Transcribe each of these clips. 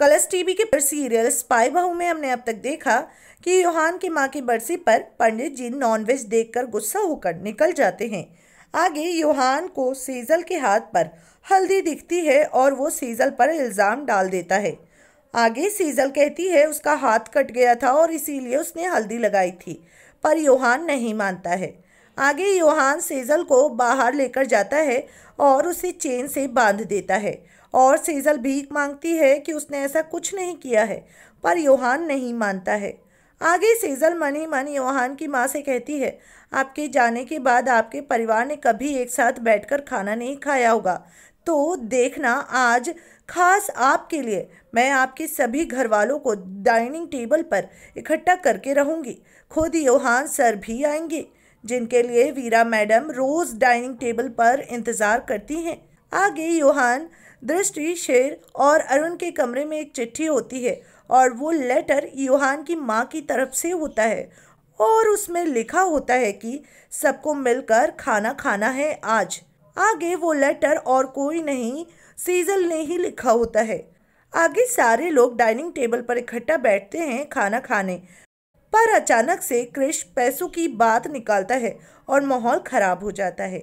Colors TV के पर serial spy बहू में हमने अब तक देखा कि युहान की मां की बरसी पर पंडित जी नॉनवेज देखकर गुस्सा होकर निकल जाते हैं आगे युहान को सीजल के हाथ पर हल्दी दिखती है और वो सीजल पर इल्ज़ाम डाल देता है आगे सीजल कहती है उसका हाथ कट गया था और इसीलिए उसने हल्दी लगाई थी पर योहान नहीं मानता है आगे योहान सेजल को बाहर लेकर जाता है और उसे चेन से बांध देता है और सेजल भीख मांगती है कि उसने ऐसा कुछ नहीं किया है पर योहान नहीं मानता है आगे सेजल मन ही मन योहान की माँ से कहती है आपके जाने के बाद आपके परिवार ने कभी एक साथ बैठकर खाना नहीं खाया होगा तो देखना आज खास आपके लिए मैं आपके सभी घर वालों को डाइनिंग टेबल पर इकट्ठा करके रहूँगी खुद योहान सर भी आएंगे जिनके लिए वीरा मैडम रोज़ डाइनिंग टेबल पर इंतज़ार करती हैं आगे योहान दृष्टि शेर और अरुण के कमरे में एक चिट्ठी होती है और वो लेटर योहान की माँ की तरफ से होता है और उसमें लिखा होता है कि सबको मिलकर खाना खाना है आज आगे वो लेटर और कोई नहीं सीजल ने ही लिखा होता है आगे सारे लोग डाइनिंग टेबल पर इकट्ठा बैठते हैं खाना खाने पर अचानक से क्रिश पैसों की बात निकालता है और माहौल ख़राब हो जाता है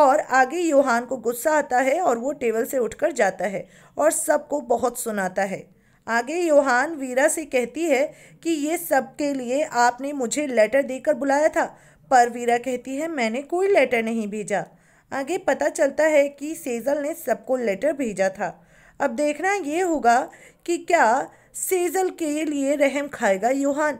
और आगे योहान को गुस्सा आता है और वो टेबल से उठकर जाता है और सबको बहुत सुनाता है आगे योहान वीरा से कहती है कि ये सब के लिए आपने मुझे लेटर देकर बुलाया था पर वीरा कहती है मैंने कोई लेटर नहीं भेजा आगे पता चलता है कि सेजल ने सबको लेटर भेजा था अब देखना ये होगा कि क्या सेजल के लिए रहम खाएगा योहान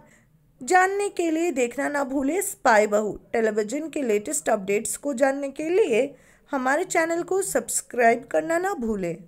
जानने के लिए देखना ना भूलें स्पाई बहू टेलीविज़न के लेटेस्ट अपडेट्स को जानने के लिए हमारे चैनल को सब्सक्राइब करना ना भूलें